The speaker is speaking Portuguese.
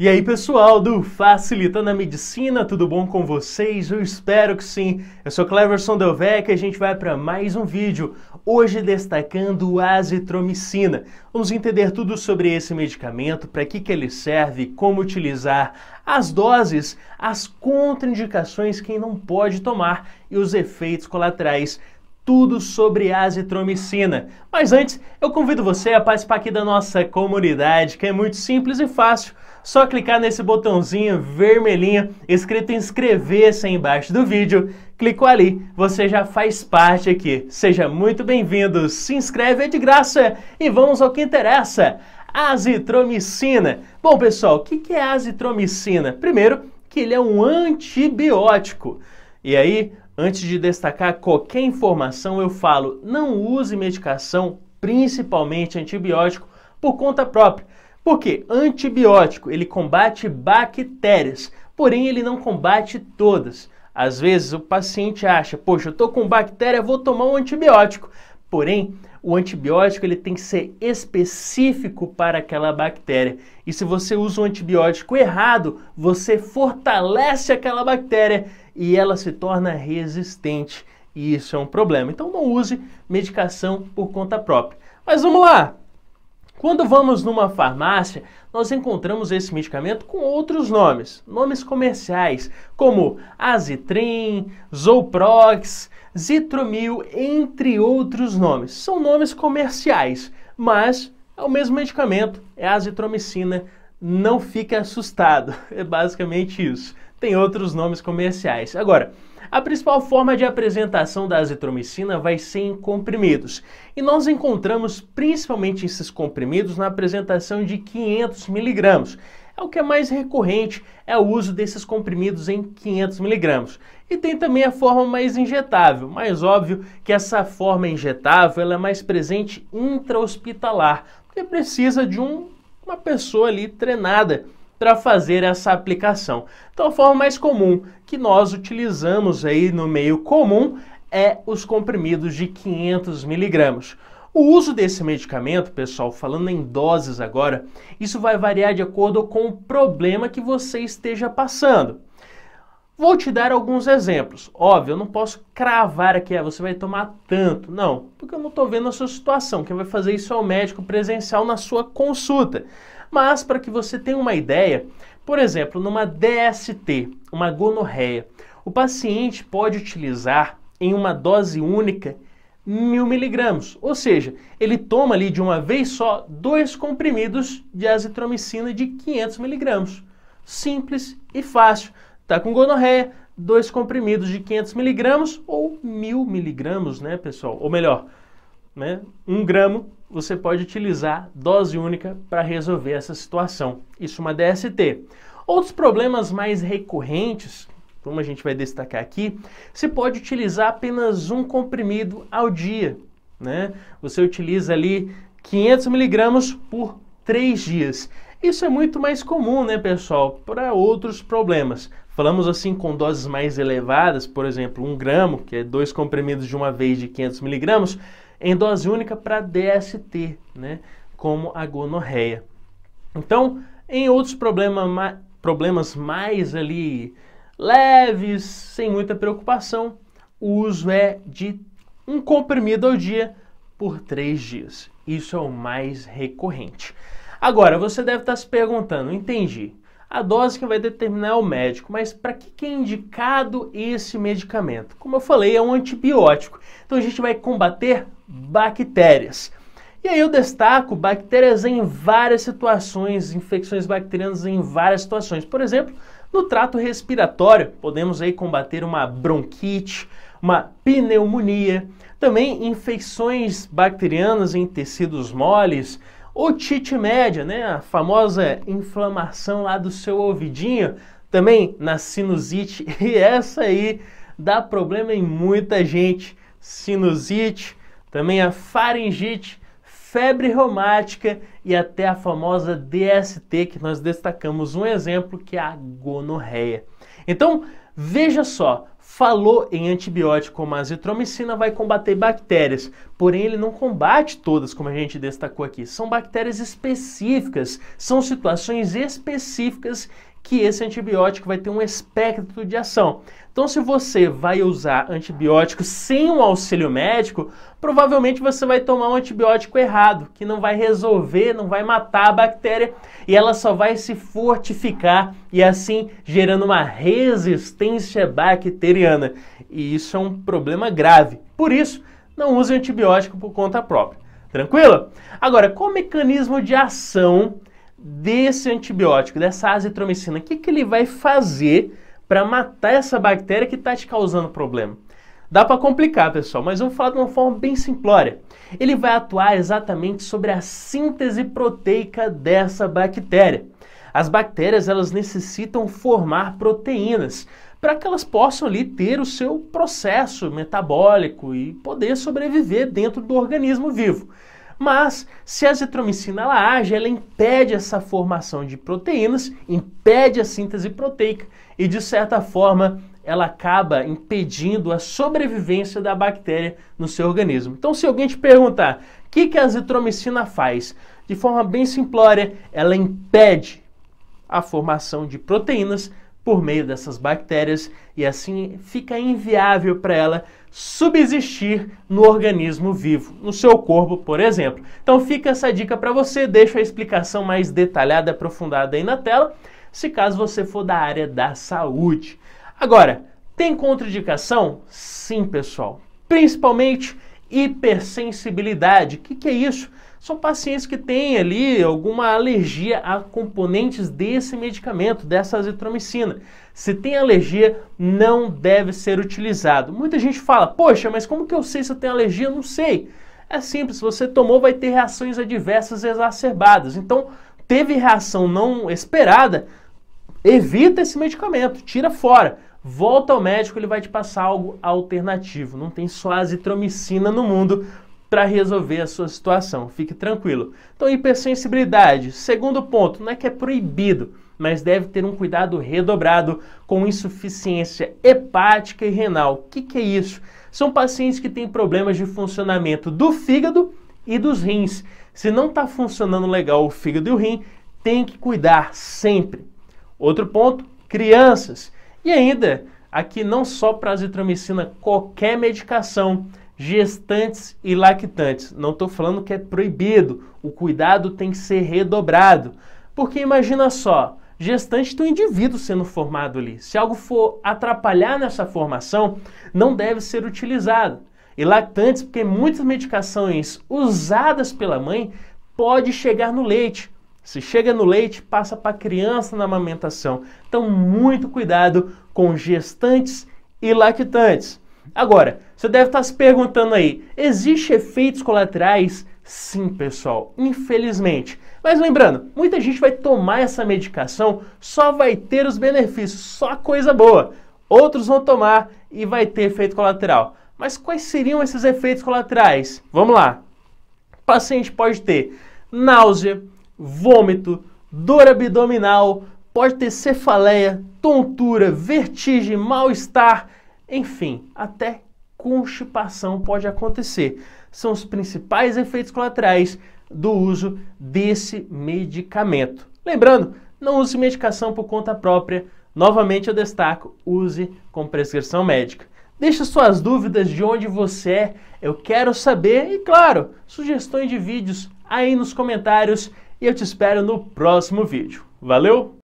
E aí, pessoal do Facilitando a Medicina, tudo bom com vocês? Eu espero que sim. Eu sou Cleverson Delvec e a gente vai para mais um vídeo, hoje destacando a azitromicina. Vamos entender tudo sobre esse medicamento, para que, que ele serve, como utilizar, as doses, as contraindicações, quem não pode tomar e os efeitos colaterais tudo sobre azitromicina. Mas antes, eu convido você a participar aqui da nossa comunidade, que é muito simples e fácil só clicar nesse botãozinho vermelhinho escrito inscrever-se embaixo do vídeo. Clicou ali, você já faz parte aqui. Seja muito bem-vindo, se inscreve é de graça e vamos ao que interessa. Azitromicina. Bom, pessoal, o que é azitromicina? Primeiro, que ele é um antibiótico. E aí, antes de destacar qualquer informação, eu falo: não use medicação, principalmente antibiótico, por conta própria porque Antibiótico, ele combate bactérias, porém ele não combate todas. Às vezes o paciente acha, poxa, eu estou com bactéria, vou tomar um antibiótico. Porém, o antibiótico ele tem que ser específico para aquela bactéria. E se você usa um antibiótico errado, você fortalece aquela bactéria e ela se torna resistente. E isso é um problema. Então não use medicação por conta própria. Mas vamos lá! Quando vamos numa farmácia, nós encontramos esse medicamento com outros nomes, nomes comerciais, como Azitrim, Zolprox, Zitromil, entre outros nomes. São nomes comerciais, mas é o mesmo medicamento, é azitromicina, não fique assustado. É basicamente isso. Tem outros nomes comerciais. Agora, a principal forma de apresentação da azitromicina vai ser em comprimidos. E nós encontramos principalmente esses comprimidos na apresentação de 500 miligramos. É o que é mais recorrente, é o uso desses comprimidos em 500 miligramos. E tem também a forma mais injetável, mais óbvio que essa forma injetável ela é mais presente intra-hospitalar, porque precisa de um, uma pessoa ali treinada para fazer essa aplicação. Então a forma mais comum que nós utilizamos aí no meio comum é os comprimidos de 500 miligramas. O uso desse medicamento, pessoal, falando em doses agora, isso vai variar de acordo com o problema que você esteja passando. Vou te dar alguns exemplos. Óbvio, eu não posso cravar aqui, ah, você vai tomar tanto. Não, porque eu não estou vendo a sua situação. Quem vai fazer isso é o médico presencial na sua consulta. Mas para que você tenha uma ideia, por exemplo, numa DST, uma gonorreia, o paciente pode utilizar em uma dose única mil miligramas, ou seja, ele toma ali de uma vez só dois comprimidos de azitromicina de 500 miligramas. Simples e fácil. Tá com gonorreia, dois comprimidos de 500 miligramas ou mil miligramas, né, pessoal? Ou melhor, né, um gramo, você pode utilizar dose única para resolver essa situação. Isso é uma DST. Outros problemas mais recorrentes, como a gente vai destacar aqui, se pode utilizar apenas um comprimido ao dia. Né? Você utiliza ali 500 miligramas por 3 dias. Isso é muito mais comum, né, pessoal, para outros problemas. Falamos assim com doses mais elevadas, por exemplo, um gramo, que é dois comprimidos de uma vez de 500 miligramas, em dose única para DST, né? como a gonorreia. Então, em outros problema, problemas mais ali leves, sem muita preocupação, o uso é de um comprimido ao dia por três dias. Isso é o mais recorrente. Agora, você deve estar tá se perguntando, entendi. A dose que vai determinar é o médico, mas para que, que é indicado esse medicamento? Como eu falei, é um antibiótico. Então a gente vai combater bactérias. E aí eu destaco bactérias em várias situações, infecções bacterianas em várias situações. Por exemplo, no trato respiratório, podemos aí combater uma bronquite, uma pneumonia, também infecções bacterianas em tecidos moles, otite média, né, a famosa inflamação lá do seu ouvidinho, também na sinusite, e essa aí dá problema em muita gente, sinusite, também a faringite, febre reumática e até a famosa DST, que nós destacamos um exemplo, que é a gonorreia. Então, veja só, falou em antibiótico como a azitromicina vai combater bactérias, porém ele não combate todas, como a gente destacou aqui. São bactérias específicas, são situações específicas que esse antibiótico vai ter um espectro de ação. Então, se você vai usar antibiótico sem um auxílio médico, provavelmente você vai tomar um antibiótico errado, que não vai resolver, não vai matar a bactéria e ela só vai se fortificar e assim gerando uma resistência bacteriana. E isso é um problema grave. Por isso, não use antibiótico por conta própria. Tranquilo? Agora, qual o mecanismo de ação desse antibiótico, dessa azitromicina, o que, que ele vai fazer para matar essa bactéria que está te causando problema? Dá para complicar, pessoal, mas vamos falar de uma forma bem simplória. Ele vai atuar exatamente sobre a síntese proteica dessa bactéria. As bactérias elas necessitam formar proteínas para que elas possam ali ter o seu processo metabólico e poder sobreviver dentro do organismo vivo. Mas se a azitromicina ela age, ela impede essa formação de proteínas, impede a síntese proteica e de certa forma ela acaba impedindo a sobrevivência da bactéria no seu organismo. Então se alguém te perguntar, o que, que a azitromicina faz? De forma bem simplória, ela impede a formação de proteínas por meio dessas bactérias e assim fica inviável para ela subsistir no organismo vivo, no seu corpo, por exemplo. Então fica essa dica para você, deixo a explicação mais detalhada, aprofundada aí na tela, se caso você for da área da saúde. Agora, tem contraindicação? Sim, pessoal. Principalmente hipersensibilidade. O que, que é isso? são pacientes que têm ali alguma alergia a componentes desse medicamento, dessa azitromicina. Se tem alergia, não deve ser utilizado. Muita gente fala, poxa, mas como que eu sei se eu tenho alergia? Eu não sei. É simples, você tomou, vai ter reações adversas exacerbadas. Então, teve reação não esperada, evita esse medicamento, tira fora. Volta ao médico, ele vai te passar algo alternativo. Não tem só azitromicina no mundo para resolver a sua situação. Fique tranquilo. Então, hipersensibilidade. Segundo ponto, não é que é proibido, mas deve ter um cuidado redobrado com insuficiência hepática e renal. O que, que é isso? São pacientes que têm problemas de funcionamento do fígado e dos rins. Se não está funcionando legal o fígado e o rim, tem que cuidar sempre. Outro ponto, crianças. E ainda, aqui não só para azitromicina, qualquer medicação gestantes e lactantes. Não estou falando que é proibido, o cuidado tem que ser redobrado. Porque imagina só, gestante um indivíduo sendo formado ali. Se algo for atrapalhar nessa formação, não deve ser utilizado. E lactantes, porque muitas medicações usadas pela mãe pode chegar no leite. Se chega no leite, passa para a criança na amamentação. Então, muito cuidado com gestantes e lactantes. Agora, você deve estar tá se perguntando aí, existe efeitos colaterais? Sim, pessoal, infelizmente. Mas lembrando, muita gente vai tomar essa medicação, só vai ter os benefícios, só coisa boa. Outros vão tomar e vai ter efeito colateral. Mas quais seriam esses efeitos colaterais? Vamos lá. O paciente pode ter náusea, vômito, dor abdominal, pode ter cefaleia, tontura, vertigem, mal-estar, enfim, até constipação pode acontecer. São os principais efeitos colaterais do uso desse medicamento. Lembrando, não use medicação por conta própria. Novamente eu destaco, use com prescrição médica. Deixe suas dúvidas de onde você é, eu quero saber e claro, sugestões de vídeos aí nos comentários e eu te espero no próximo vídeo. Valeu!